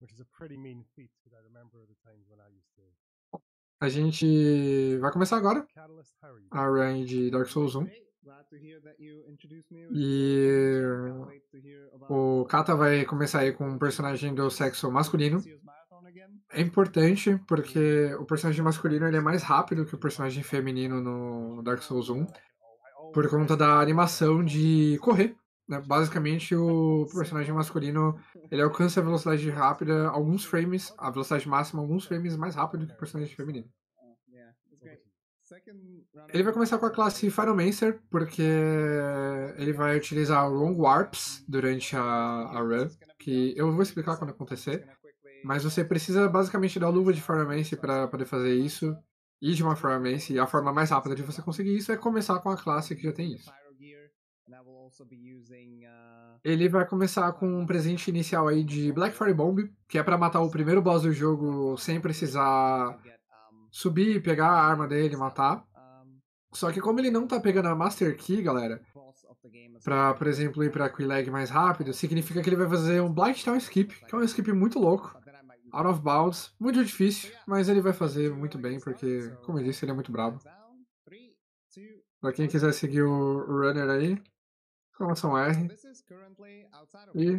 which is a pretty mean feat because I remember the times when I used to. A gente vai começar agora a run de Dark Souls 1. E o Kata vai começar aí com um personagem do sexo masculino. É importante porque o personagem masculino ele é mais rápido que o personagem feminino no Dark Souls 1 por conta da animação de correr né, basicamente, o personagem masculino ele alcança a velocidade rápida, alguns frames, a velocidade máxima, alguns frames mais rápido que o personagem feminino. É, é, é ele vai começar com a classe firemancer porque ele vai utilizar long warps durante a, a run, que eu vou explicar quando acontecer. Mas você precisa basicamente da luva de firemancer para poder fazer isso, e de uma Pyromancer, e a forma mais rápida de você conseguir isso é começar com a classe que já tem isso. Uh, ele vai começar com um presente inicial aí de Black Fire Bomb, que é para matar o primeiro boss do jogo sem precisar subir, pegar a arma dele e matar. Só que como ele não tá pegando a Master Key, galera, pra, por exemplo, ir pra Quilag mais rápido, significa que ele vai fazer um Blight Town Skip, que é um skip muito louco, out of bounds, muito difícil, mas ele vai fazer muito bem, porque, como eu disse, ele é muito brabo. Pra quem quiser seguir o runner aí, exclamação R. E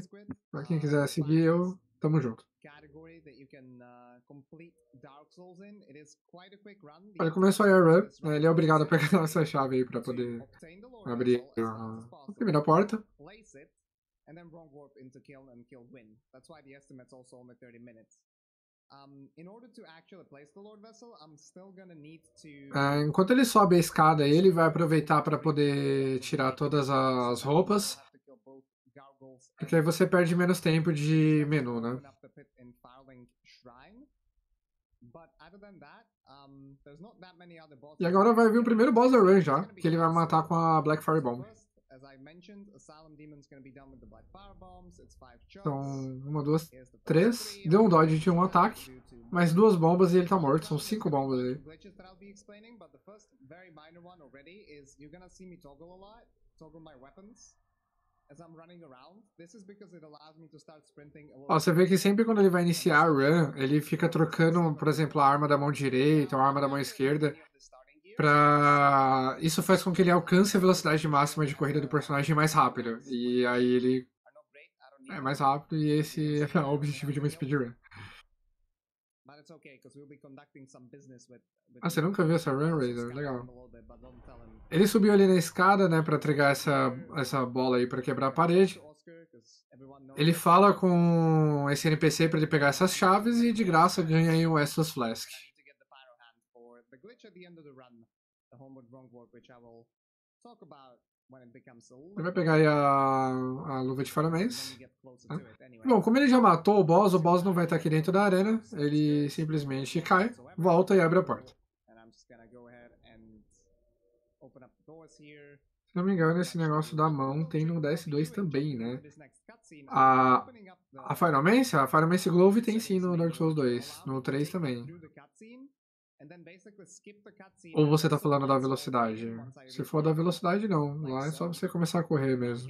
para quem quiser seguir, eu tamo junto. Olha, começou a Air Up, né? ele é obrigado a pegar essa chave aí para poder abrir a primeira porta. And then wrong warp into kill and kill win. That's why the estimate's also only 30 minutes. Ah, enquanto ele sobe a escada, ele vai aproveitar para poder tirar todas as roupas. Porque aí você perde menos tempo de menu, né? E agora vai vir o primeiro boss da Run já, que ele vai matar com a Black Fire Bomb. Então, uma, duas, três. Deu um dodge de um ataque, mais duas bombas e ele tá morto. São cinco bombas aí. Ó, você vê que sempre quando ele vai iniciar a run, ele fica trocando, por exemplo, a arma da mão direita ou a arma da mão esquerda para Isso faz com que ele alcance a velocidade máxima de corrida do personagem mais rápido. E aí ele é mais rápido e esse é o objetivo de uma speedrun. Ah, você nunca viu essa run, Razor? Legal. Ele subiu ali na escada, né, para entregar essa, essa bola aí para quebrar a parede. Ele fala com esse NPC para ele pegar essas chaves e de graça ganha aí o Estus Flask glitch at the end of the run, the homeward which I will talk about ele vai pegar aí a, a luva de Faramens. Né? Bom, como ele já matou o boss, o boss não vai estar aqui dentro da arena. Ele simplesmente cai, volta e abre a porta. Se não me engano, esse negócio da mão tem no DS2 também, né? A, a Fire a Fire Glove tem sim no Dark Souls 2, no 3 também. Ou você está falando da velocidade? Se for da velocidade, não. Lá é só você começar a correr mesmo.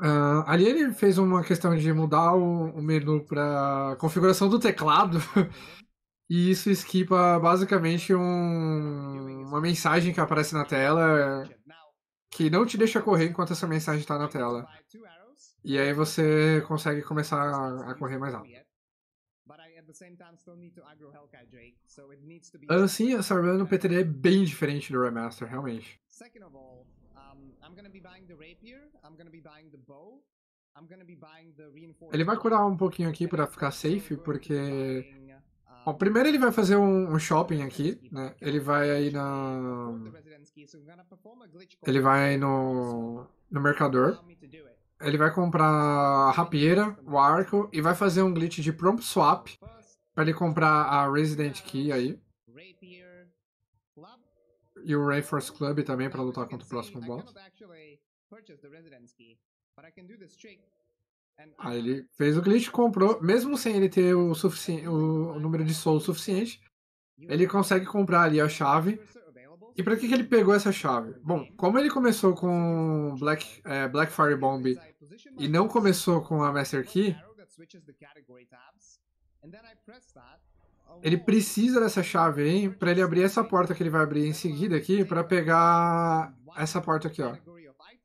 Uh, ali ele fez uma questão de mudar o, o menu para configuração do teclado uhum. e isso esquipa basicamente um, uma mensagem que aparece na tela que não te deixa correr enquanto essa mensagem está na tela. E aí você consegue começar a correr mais alto. Assim, essa run no PTD é bem diferente do Remaster, realmente. Ele vai curar um pouquinho aqui para ficar safe, porque... Bom, primeiro ele vai fazer um, um shopping aqui, né? Ele vai aí na... Ele vai no, no mercador ele vai comprar a rapieira, o arco, e vai fazer um glitch de prompt swap para ele comprar a Resident Key aí. E o Rainforce Club também para lutar contra o próximo boss. Aí ele fez o glitch, comprou, mesmo sem ele ter o, o número de soul suficiente, ele consegue comprar ali a chave e para que, que ele pegou essa chave? Bom, como ele começou com Black, é, Black e não começou com a Master Key, ele precisa dessa chave aí para ele abrir essa porta que ele vai abrir em seguida aqui para pegar essa porta aqui, ó.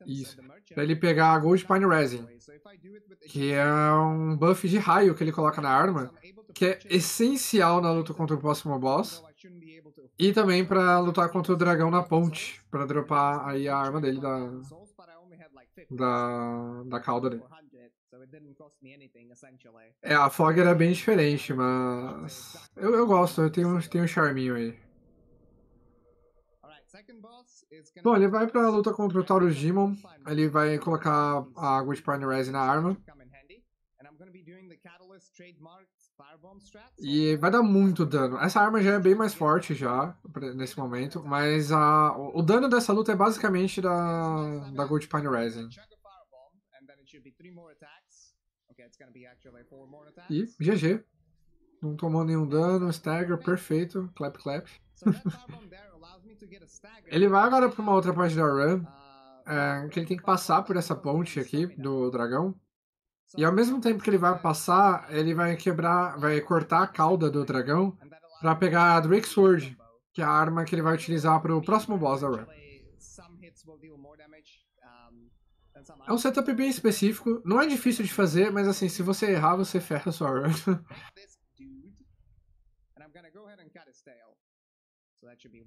Isso. Pra ele pegar a Gold Pine Resin, que é um buff de raio que ele coloca na arma, que é essencial na luta contra o próximo boss. E também para lutar contra o dragão na ponte, para dropar aí a arma dele da da, da cauda dele. É, a fog era é bem diferente, mas eu, eu gosto, eu tenho, tenho um charminho aí. Bom, ele vai pra luta contra o Taurus Demon, ele vai colocar a água de Prime Rise na arma. E vai dar muito dano. Essa arma já é bem mais forte já, nesse momento, mas a, o dano dessa luta é basicamente da, da Gold Pine Resin. E GG. Não tomou nenhum dano, stagger, perfeito, clap clap. ele vai agora para uma outra parte da run, uh, é, que ele tem que passar por essa ponte aqui do dragão. E ao mesmo tempo que ele vai passar, ele vai quebrar, vai cortar a cauda do dragão para pegar a Drake Sword, que é a arma que ele vai utilizar para o próximo boss da run. É um setup bem específico, não é difícil de fazer, mas assim, se você errar, você ferra a sua run.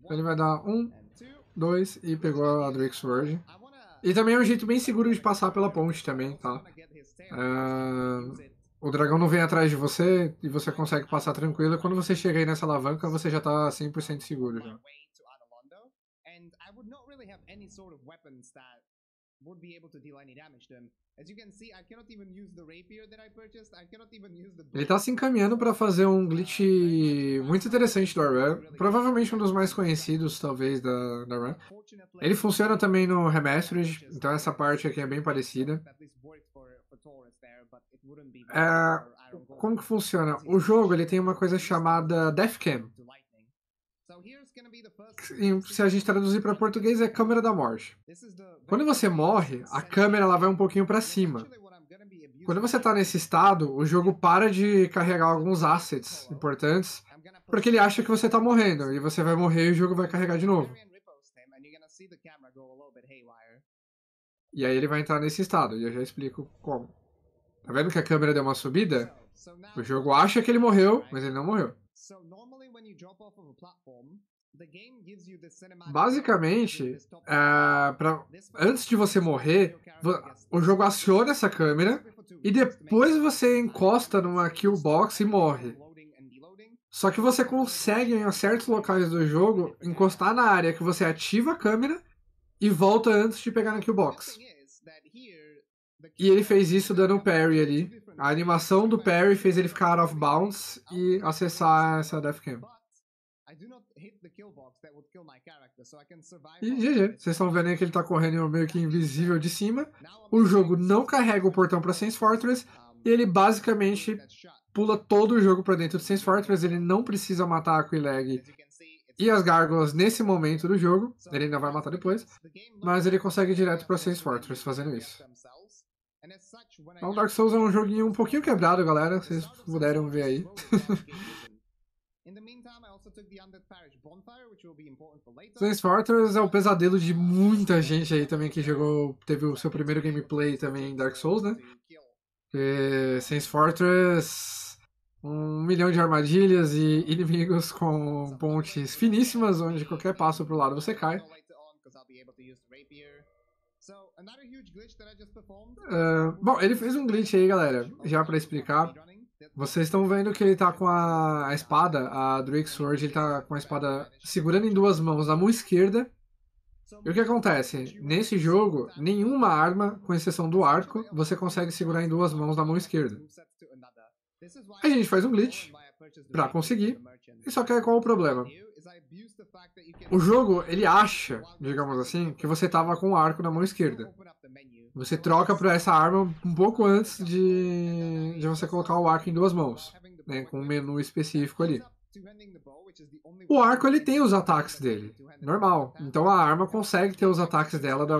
Ele vai dar um, dois e pegou a Drake Sword. E também é um jeito bem seguro de passar pela ponte também, tá? É, o dragão não vem atrás de você e você consegue passar tranquilo. Quando você chega aí nessa alavanca, você já tá 100% seguro. Já. would be able to deal any damage to him. As you can see, I cannot even use the rapier that I purchased. I cannot even use the Ele está se encaminhando para fazer um glitch muito interessante do Aran, provavelmente um dos mais conhecidos talvez da da Aran. Ele funciona também no Remastered, então essa parte aqui é bem parecida. Uh, como que funciona? O jogo ele tem uma coisa chamada Deathcam. Se a gente traduzir para português é câmera da morte. Quando você morre, a câmera ela vai um pouquinho para cima. Quando você está nesse estado, o jogo para de carregar alguns assets importantes, porque ele acha que você está morrendo e você vai morrer e o jogo vai carregar de novo. E aí ele vai entrar nesse estado, e eu já explico como. Tá vendo que a câmera deu uma subida? O jogo acha que ele morreu, mas ele não morreu. Basicamente, uh, pra, antes de você morrer, o jogo aciona essa câmera e depois você encosta numa killbox e morre. Só que você consegue, em certos locais do jogo, encostar na área que você ativa a câmera e volta antes de pegar na killbox. E ele fez isso dando um parry ali. A animação do parry fez ele ficar out of bounds e acessar essa Deathcam. E GG, vocês estão vendo aí que ele está correndo meio que invisível de cima. O jogo não carrega o portão para Sense Fortress e ele basicamente pula todo o jogo para dentro de Sense Fortress. Ele não precisa matar a Aquileg e as gárgulas nesse momento do jogo. Ele ainda vai matar depois, mas ele consegue ir direto para Sense Fortress fazendo isso. Então, Dark Souls é um joguinho um pouquinho quebrado, galera. Vocês puderam ver aí. Saints Fortress é o pesadelo de muita gente aí também que jogou, teve o seu primeiro gameplay também em Dark Souls, né? E Saints Fortress, um milhão de armadilhas e inimigos com pontes finíssimas, onde qualquer passo pro lado você cai. É, bom, ele fez um glitch aí, galera, já para explicar. Vocês estão vendo que ele tá com a, a, espada, a Drake Sword, ele tá com a espada segurando em duas mãos, a mão esquerda. E o que acontece? Nesse jogo, nenhuma arma, com exceção do arco, você consegue segurar em duas mãos na mão esquerda. A gente faz um glitch, para conseguir. E só que qual é o problema? O jogo, ele acha, digamos assim, que você tava com o arco na mão esquerda. Você troca para essa arma um pouco antes de, de você colocar o arco em duas mãos, né, com um menu específico ali. O arco ele tem os ataques dele, normal. Então a arma consegue ter os ataques dela, da,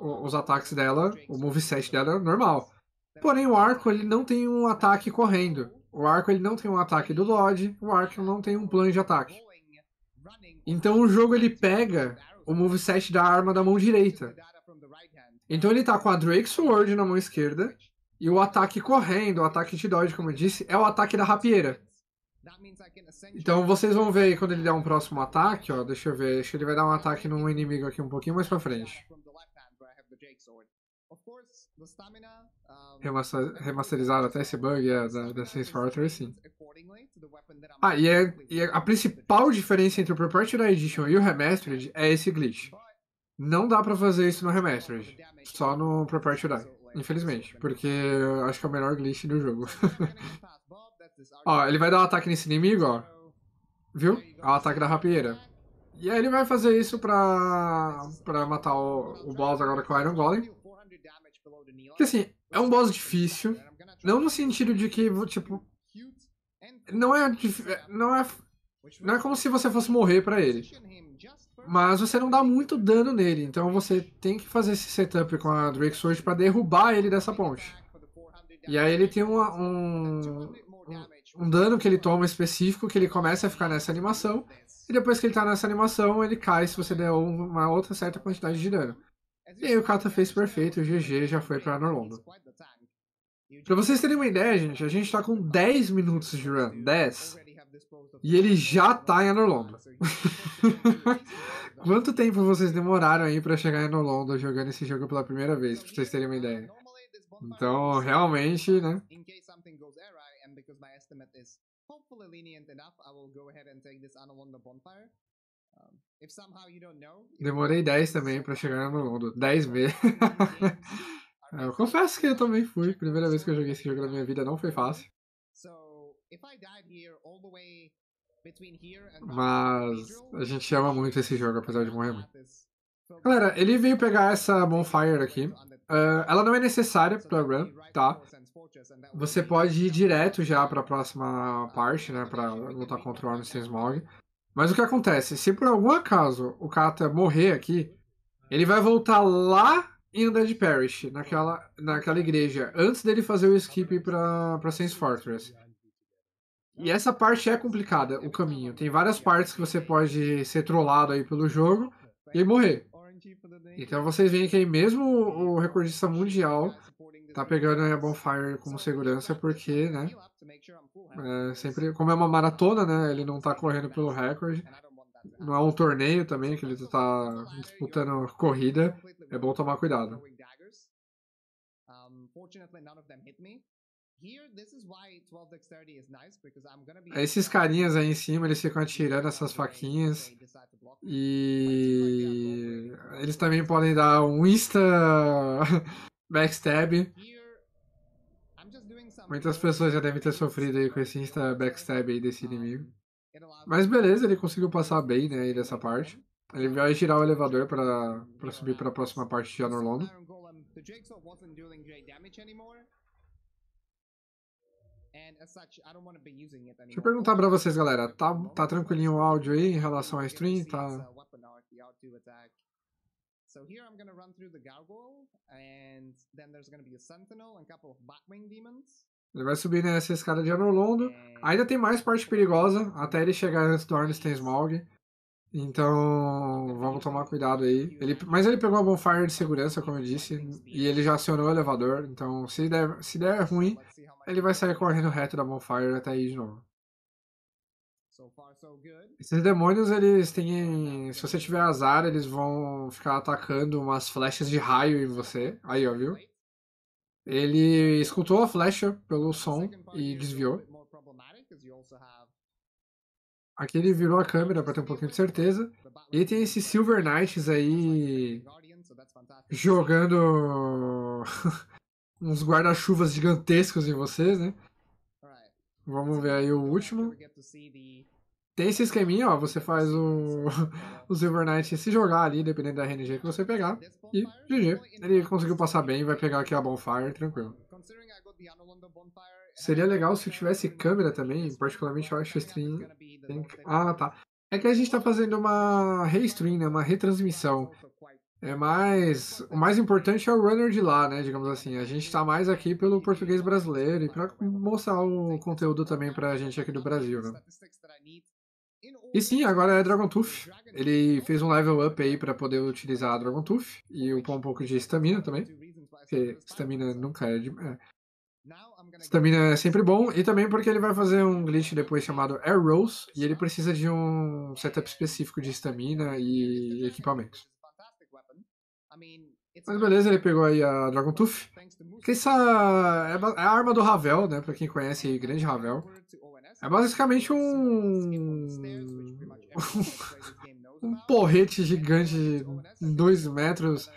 os ataques dela, o moveset dela é normal. Porém o arco ele não tem um ataque correndo. O arco ele não tem um ataque do dodge, o arco não tem um plano de ataque. Então o jogo ele pega o moveset da arma da mão direita. Então ele tá com a Drake Sword na mão esquerda e o ataque correndo, o ataque de dodge, como eu disse, é o ataque da rapieira. Então vocês vão ver aí quando ele der um próximo ataque, ó, deixa eu ver, acho que ele vai dar um ataque num inimigo aqui um pouquinho mais pra frente remasterizado até esse bug é, da, da Saints Row 3, sim. Ah, e, é, e é, a principal diferença entre o Proprietary Edition e o Remastered é esse glitch. Não dá pra fazer isso no Remastered, só no Proprietary, infelizmente, porque acho que é o melhor glitch do jogo. ó, ele vai dar um ataque nesse inimigo, ó. Viu? É o ataque da rapieira. E aí ele vai fazer isso pra, pra matar o, o boss agora com o Iron Golem. Porque assim, é um boss difícil. Não no sentido de que, tipo. Não é. é não é. Não é como se você fosse morrer para ele. Mas você não dá muito dano nele, então você tem que fazer esse setup com a Drake Sword para derrubar ele dessa ponte. E aí ele tem uma, um, um, um dano que ele toma específico, que ele começa a ficar nessa animação, e depois que ele tá nessa animação, ele cai se você der uma outra certa quantidade de dano. E aí o Kata fez perfeito, o GG já foi pra Norlondo. Pra vocês terem uma ideia, gente, a gente tá com 10 minutos de run, 10. E ele já tá em Anorlondo. Quanto tempo vocês demoraram aí pra chegar em Anorlondo jogando esse jogo pela primeira vez, pra vocês terem uma ideia. Então, realmente, né? Demorei 10 também para chegar no mundo. 10 meses. eu confesso que eu também fui. Primeira vez que eu joguei esse jogo na minha vida não foi fácil. Mas a gente ama muito esse jogo, apesar de morrer muito. Galera, ele veio pegar essa Bonfire aqui. Uh, ela não é necessária pra run, tá? Você pode ir direto já pra próxima parte, né? Pra lutar contra o Ornstein Smog. Mas o que acontece? Se por algum acaso o Kata morrer aqui, ele vai voltar lá em Undead Parish, naquela, naquela igreja, antes dele fazer o skip pra, pra Saints Fortress. E essa parte é complicada, o caminho. Tem várias partes que você pode ser trollado aí pelo jogo e morrer. Então vocês veem que aí mesmo o recordista mundial tá pegando a Bonfire como segurança porque, né? É, sempre, como é uma maratona, né? Ele não tá correndo pelo recorde. Não é um torneio também que ele tá disputando corrida. É bom tomar cuidado. Esses carinhas aí em cima, eles ficam atirando essas faquinhas. E eles também podem dar um insta Backstab. Muitas pessoas já devem ter sofrido aí com esse insta backstab aí desse inimigo. Mas beleza, ele conseguiu passar bem, né, aí dessa parte. Ele vai girar o elevador para pra subir para a próxima parte de Anor Londo. Deixa eu perguntar para vocês, galera. Tá, tá tranquilinho o áudio aí em relação à stream? Tá, So here I'm going to run through the gargoyle, and then there's going to be a sentinel and a couple of batwing demons. Ele vai subir nessa escada de Anolondo. Ainda tem mais parte perigosa até ele chegar antes do Arniston Smaug. Então vamos tomar cuidado aí. Ele, mas ele pegou a bonfire de segurança, como eu disse, e ele já acionou o elevador. Então se der, se der ruim, ele vai sair correndo reto da bonfire até aí de novo. Esses demônios, eles têm. Se você tiver azar, eles vão ficar atacando umas flechas de raio em você. Aí, ó, viu? Ele escutou a flecha pelo som e desviou. Aqui ele virou a câmera para ter um pouquinho de certeza. E tem esses Silver Knights aí jogando uns guarda-chuvas gigantescos em vocês, né? Vamos ver aí o último. Tem esse esqueminha, ó. Você faz o, o Silver Knight se jogar ali, dependendo da RNG que você pegar. E GG. Ele conseguiu passar bem, vai pegar aqui a Bonfire, tranquilo. Seria legal se tivesse câmera também, particularmente eu acho stream. Ah, tá. É que a gente tá fazendo uma re-stream, né? Uma retransmissão. É mais. O mais importante é o runner de lá, né? Digamos assim. A gente tá mais aqui pelo português brasileiro e pra mostrar o conteúdo também pra gente aqui do Brasil, né? E sim, agora é Dragon Tooth. Ele fez um level up aí pra poder utilizar a Dragon Tooth e upar um pouco de estamina também. Porque estamina nunca é de. É. Estamina é sempre bom, e também porque ele vai fazer um glitch depois chamado Air Rolls, e ele precisa de um setup específico de estamina e equipamentos. Mas beleza, ele pegou aí a Dragon Tooth. Que essa é, é a arma do Ravel, né? Pra quem conhece aí, grande Ravel. É basicamente um. um porrete gigante de 2 metros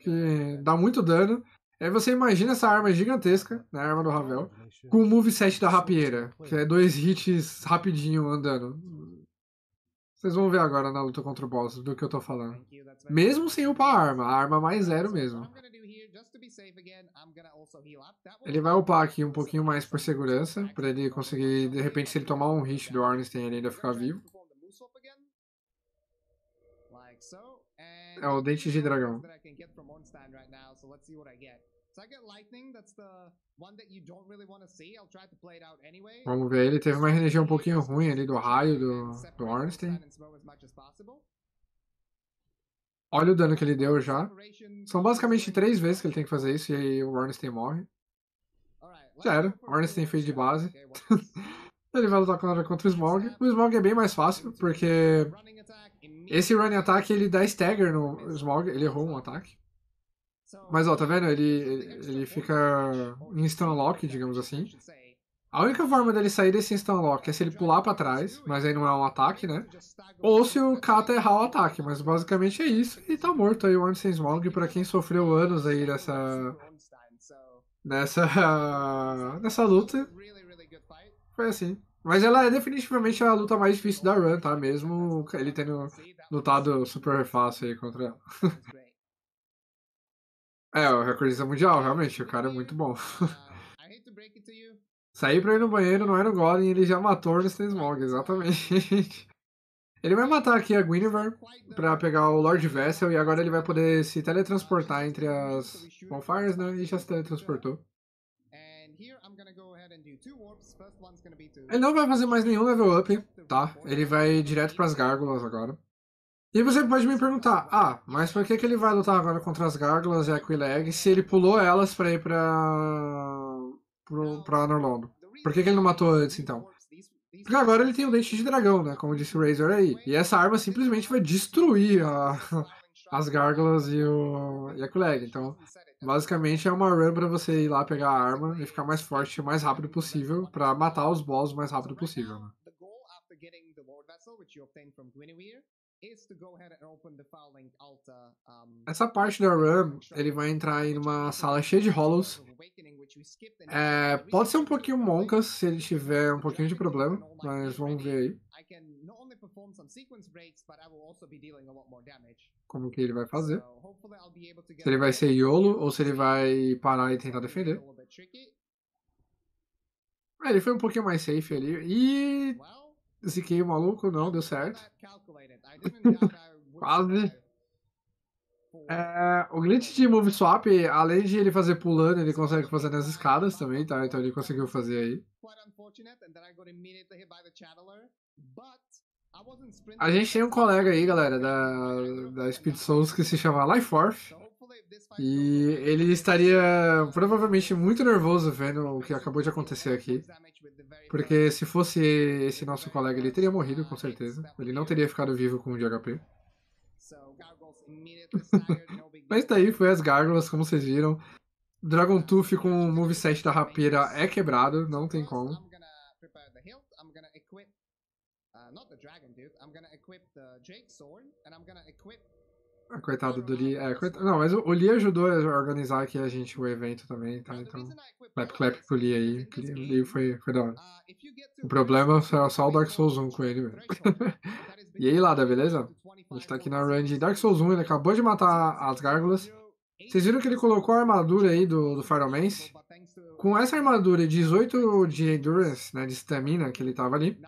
que dá muito dano. Aí você imagina essa arma gigantesca, né, a arma do Ravel, com o moveset da rapieira, que é dois hits rapidinho andando. Vocês vão ver agora na luta contra o boss do que eu tô falando. Mesmo sem upar a arma, a arma mais zero mesmo. Ele vai upar aqui um pouquinho mais por segurança, pra ele conseguir, de repente, se ele tomar um hit do Arnstein, ele ainda ficar vivo. É o Dente de Dragão. So I get lightning, that's the one that you don't really want to see. I'll try to play it out anyway. Vamos ver, ele teve uma energia um pouquinho ruim ali do raio do, do Ornstein. Olha o dano que ele deu já. São basicamente três vezes que ele tem que fazer isso e aí o Ornstein morre. Já era, Ornstein fez de base. ele vai lutar contra, contra o Smog. O Smog é bem mais fácil, porque esse running attack ele dá stagger no Smog, ele errou um ataque. Então, mas ó, tá vendo? Ele, ele fica em stunlock, digamos assim. A única forma dele sair desse stunlock é se ele pular para trás, mas aí não é um ataque, né? Ou se o Kata errar o ataque, mas basicamente é isso. E tá morto aí o Ornstein Smog, pra quem sofreu anos aí nessa... Nessa... Nessa luta. Foi assim. Mas ela é definitivamente a luta mais difícil da run, tá? Mesmo ele tendo lutado super fácil aí contra ela. É, o recordista mundial, realmente, o cara é muito bom. Sair pra ir no banheiro não era o Golem, ele já matou Ernest Smog, exatamente. Ele vai matar aqui a Guinevere pra pegar o Lord Vessel e agora ele vai poder se teletransportar entre as bonfires, né? E já se teletransportou. Ele não vai fazer mais nenhum level up, tá? Ele vai direto pras gárgulas agora. E você pode me perguntar, ah, mas por que, que ele vai lutar agora contra as gárgulas e a Quileg se ele pulou elas pra ir pra. pra Anorlondo? Por que, que ele não matou antes então? Porque agora ele tem o dente de dragão, né? Como disse o Razor aí. E essa arma simplesmente vai destruir a, as gárgulas e, o, e a Quileg. Então, basicamente é uma run pra você ir lá pegar a arma e ficar mais forte o mais rápido possível pra matar os boss o mais rápido possível, né? Essa parte da run, ele vai entrar em uma sala cheia de hollows. É, pode ser um pouquinho monca se ele tiver um pouquinho de problema, mas vamos ver aí. Como que ele vai fazer. Se ele vai ser YOLO ou se ele vai parar e tentar defender. Ah, ele foi um pouquinho mais safe ali. E Ziquei o é maluco, não, deu certo. Quase. É, o glitch de move swap, além de ele fazer pulando, ele consegue fazer nas escadas também, tá? Então ele conseguiu fazer aí. A gente tem um colega aí, galera, da, da Speed Souls que se chama Life Forth. E ele estaria provavelmente muito nervoso vendo o que acabou de acontecer aqui. Porque se fosse esse nosso colega, ele teria morrido, com certeza. Ele não teria ficado vivo com o de HP. Mas daí tá foi as gárgulas, como vocês viram. Dragon Tooth com o moveset da Rapira é quebrado, não tem como. I'm gonna equip the Jake sword and I'm gonna equip ah, Coitado do Lee. É, Não, mas o Lee ajudou a organizar aqui a gente o evento também, tá? Então, clap clap pro Lee aí. O Lee foi, foi da hora. Uh, o problema é só o Dark Souls 1 com ele, velho. e aí, Lada, beleza? A gente tá aqui na run de Dark Souls 1, ele acabou de matar as gárgulas. Vocês viram que ele colocou a armadura aí do, do Com essa armadura 18 de Endurance, né, de stamina que ele tava ali,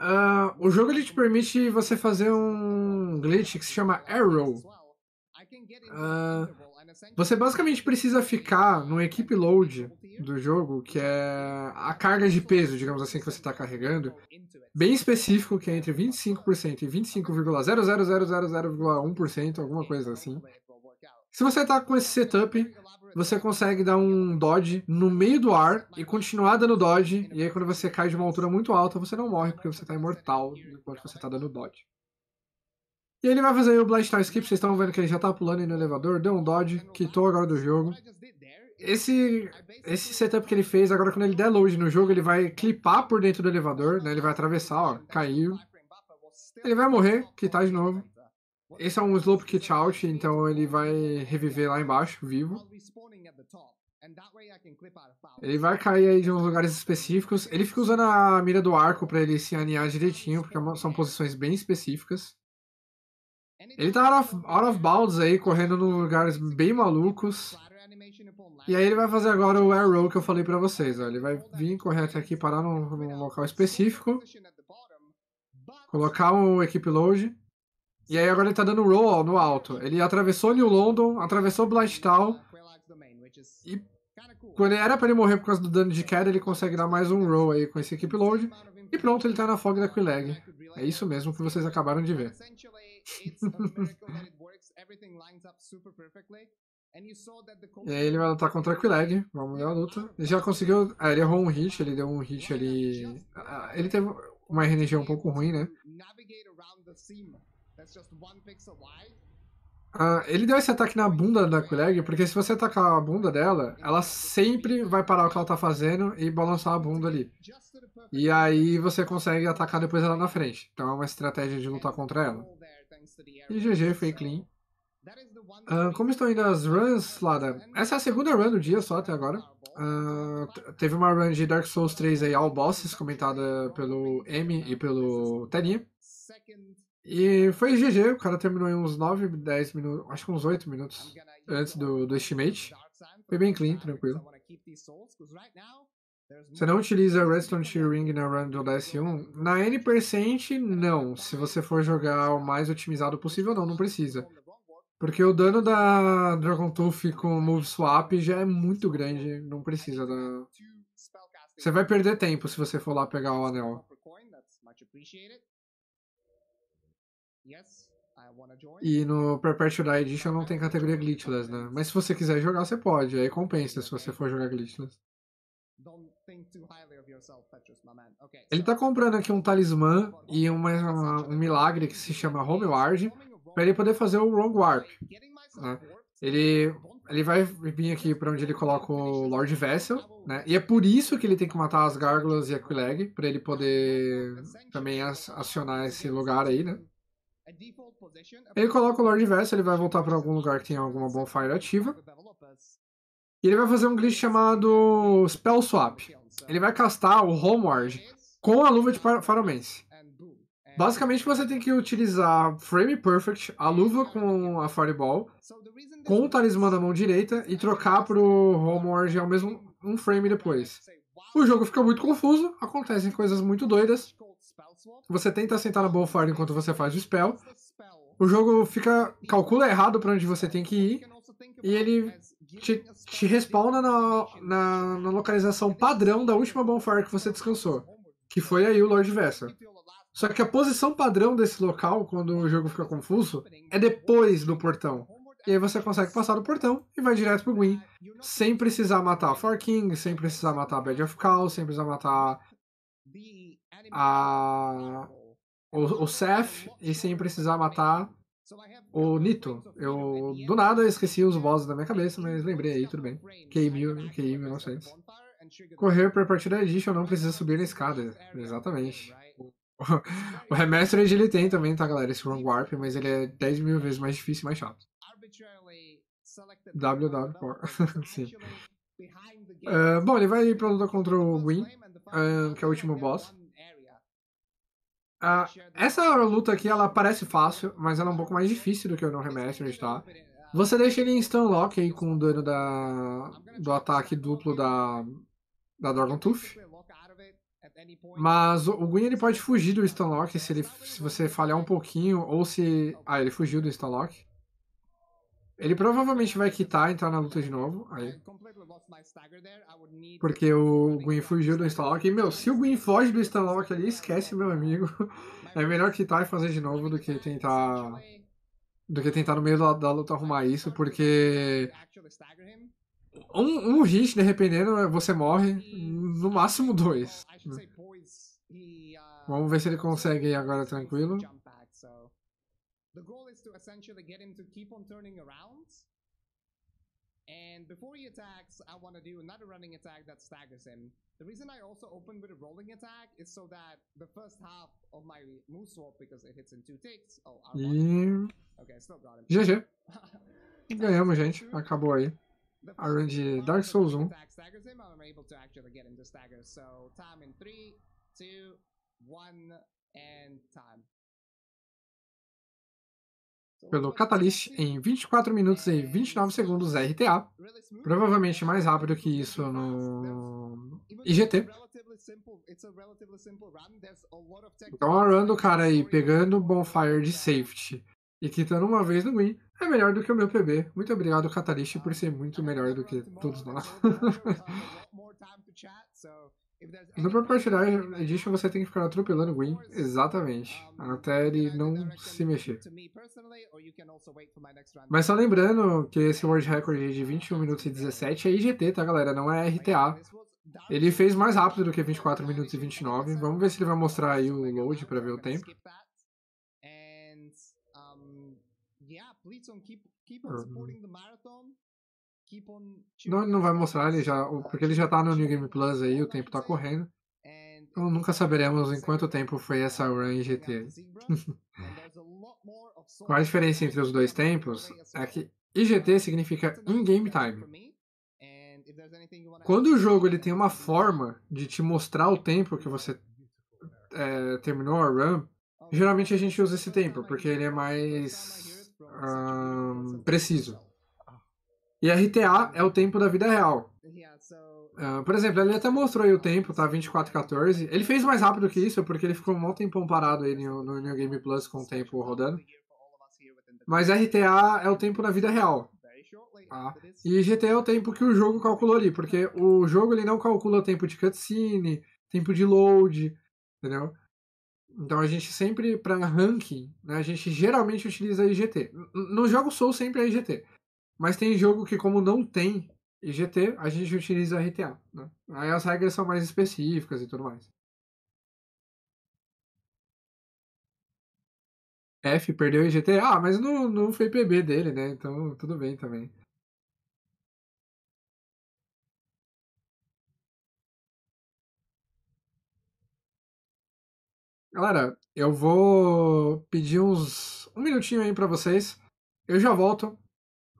Uh, o jogo ele te permite você fazer um glitch que se chama Arrow. Uh, você basicamente precisa ficar no equip load do jogo, que é a carga de peso, digamos assim, que você está carregando, bem específico, que é entre 25% e 25,00001%, alguma coisa assim. Se você está com esse setup, você consegue dar um dodge no meio do ar e continuar dando dodge. E aí, quando você cai de uma altura muito alta, você não morre, porque você tá imortal enquanto você tá dando dodge. E ele vai fazer o Blast Skip, vocês estão vendo que ele já tá pulando no elevador, deu um dodge, quitou agora do jogo. Esse, esse setup que ele fez, agora quando ele der load no jogo, ele vai clipar por dentro do elevador, né? Ele vai atravessar, ó, caiu. Ele vai morrer, quitar de novo. Esse é um slope kit out, então ele vai reviver lá embaixo, vivo. Ele vai cair aí de uns lugares específicos. Ele fica usando a mira do arco para ele se aninhar direitinho, porque é são posições bem específicas. Ele tá out of, out of bounds aí, correndo nos lugares bem malucos. E aí ele vai fazer agora o air roll que eu falei pra vocês, ó. Ele vai vir correr até aqui, parar num, num local específico. Colocar o equipe load. E aí agora ele tá dando roll no alto. Ele atravessou New London, atravessou Blastal. E quando era pra ele morrer por causa do dano de queda, ele consegue dar mais um roll aí com esse equipe load. E pronto, ele tá na fog da Quileg. É isso mesmo que vocês acabaram de ver. e aí ele vai lutar contra a Quileg, vamos ver a luta. Ele já conseguiu... Ah, ele errou um hit, ele deu um hit ali... Ele... Ah, ele teve uma RNG um pouco ruim, né? Ah, ele deu esse ataque na bunda da colega, porque se você atacar a bunda dela, ela sempre vai parar o que ela tá fazendo e balançar a bunda ali. E aí você consegue atacar depois ela na frente. Então é uma estratégia de lutar contra ela. E GG foi clean. Ah, como estão indo as runs, Lada? Essa é a segunda run do dia só até agora. Ah, teve uma run de Dark Souls 3 aí, All Bosses, comentada pelo M e pelo Teninha. E foi GG, o cara terminou em uns 9, 10 minutos, acho que uns 8 minutos antes do, do estimate. Foi bem clean, tranquilo. Você não utiliza Redstone ring na run do DS1? Na N%, não. Se você for jogar o mais otimizado possível, não, não precisa. Porque o dano da Dragon Tooth com Move Swap já é muito grande, não precisa da... Você vai perder tempo se você for lá pegar o anel. E no Perpetual Edition não tem categoria Glitchless, né? Mas se você quiser jogar, você pode. Aí compensa se você for jogar Glitchless. Ele tá comprando aqui um talismã e uma, uma, um milagre que se chama Homeward para ele poder fazer o Rogue Warp. Né? Ele, ele vai vir aqui para onde ele coloca o Lord Vessel, né? E é por isso que ele tem que matar as gárgulas e a Quileg, para ele poder também acionar esse lugar aí, né? Ele coloca o Lord Vess, ele vai voltar para algum lugar que tem alguma bonfire ativa. E ele vai fazer um glitch chamado Spell Swap. Ele vai castar o Homeward com a luva de Faromance. Basicamente você tem que utilizar Frame Perfect, a luva com a Fireball, com o talismã da mão direita e trocar pro Homeward ao mesmo um frame depois. O jogo fica muito confuso, acontecem coisas muito doidas, você tenta sentar na Bonfire enquanto você faz o spell. O jogo fica calcula errado para onde você tem que ir. E ele te, te respawna na, na, na, localização padrão da última Bonfire que você descansou. Que foi aí o Lord Vessa. Só que a posição padrão desse local, quando o jogo fica confuso, é depois do portão. E aí você consegue passar do portão e vai direto pro Gwyn. Sem precisar matar a Forking, King, sem precisar matar a Bad of Call, sem precisar matar a, o, o Seth e sem precisar matar o Nito. Eu do nada esqueci os bosses da minha cabeça, mas lembrei aí, tudo bem. KI-1000, 1900 Correr para a partida Edition não precisa subir na escada. Exatamente. o Remastered ele tem também, tá galera, esse Wrong Warp, mas ele é 10 mil vezes mais difícil e mais chato. WW4, sim. Uh, bom, ele vai pra luta contra o Gwyn, uh, que é o último boss. Uh, essa luta aqui, ela parece fácil, mas ela é um pouco mais difícil do que o No Rematch, onde tá. Você deixa ele em stunlock aí com o dano da, do ataque duplo da, da dragon Tooth. Mas o Gwyn ele pode fugir do stunlock se, ele, se você falhar um pouquinho, ou se... Ah, ele fugiu do stunlock. Ele provavelmente vai quitar, entrar na luta de novo. Aí. Porque o Gwyn fugiu do Stalock. E, meu, se o Gwyn foge do Stalock ali, esquece, meu amigo. É melhor quitar e fazer de novo do que tentar. Do que tentar no meio da, da luta arrumar isso, porque. Um, um hit, dependendo, né, você morre. No máximo dois. Uh, Vamos ver se ele consegue agora tranquilo. essentially get him to keep on turning around. And before he attacks, I want to do another running attack that staggers him. The reason I also open with a rolling attack is so that the first half of my move swap, because it hits in two takes. Oh, e... Mm-hmm. Okay, still got him. GG. Ganhamos, gente. Acabou aí. A run de Dark Souls 1. Um. So, time in 3, 2, 1, and time. pelo Catalyst em 24 minutos e 29 segundos RTA, provavelmente mais rápido que isso no IGT. Então a run do cara aí pegando Bonfire de safety e quitando uma vez no win é melhor do que o meu PB. Muito obrigado, Catalyst, por ser muito melhor do que todos nós. No diz Edition você tem que ficar atropelando o Gwyn, exatamente, até ele não se mexer. Mas só lembrando que esse World Record de 21 minutos e 17 é IGT, tá galera? Não é RTA. Ele fez mais rápido do que 24 minutos e 29. Vamos ver se ele vai mostrar aí o load para ver o tempo. Não, não vai mostrar, ele já, porque ele já tá no New Game Plus aí, o tempo tá correndo. Então nunca saberemos em quanto tempo foi essa run em GT. Qual a diferença entre os dois tempos é que IGT significa in-game time. Quando o jogo ele tem uma forma de te mostrar o tempo que você é, terminou a run, geralmente a gente usa esse tempo, porque ele é mais um, preciso. E RTA é o tempo da vida real. Uh, por exemplo, ele até mostrou aí o tempo, tá? 24,14. Ele fez mais rápido que isso, porque ele ficou um bom tempão parado aí no, no New Game Plus com o tempo rodando. Mas RTA é o tempo da vida real. Tá? E GTA é o tempo que o jogo calculou ali, porque o jogo ele não calcula tempo de cutscene, tempo de load, entendeu? Então a gente sempre, para ranking, né, a gente geralmente utiliza IGT. Nos jogos sou sempre a é IGT. Mas tem jogo que, como não tem IGT, a gente utiliza RTA. Né? Aí as regras são mais específicas e tudo mais. F perdeu o IGT? Ah, mas não, não foi PB dele, né? Então tudo bem também. Galera, eu vou pedir uns um minutinho aí para vocês. Eu já volto.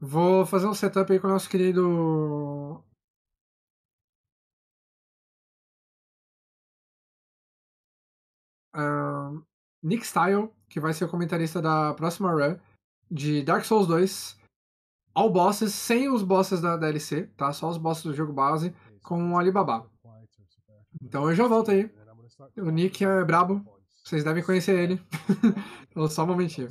Vou fazer um setup aí com o nosso querido. Um, Nick Style, que vai ser o comentarista da próxima run de Dark Souls 2. All bosses, sem os bosses da DLC, tá? Só os bosses do jogo base, com o Alibaba. Então eu já volto aí. O Nick é brabo, vocês devem conhecer ele. só um momentinho.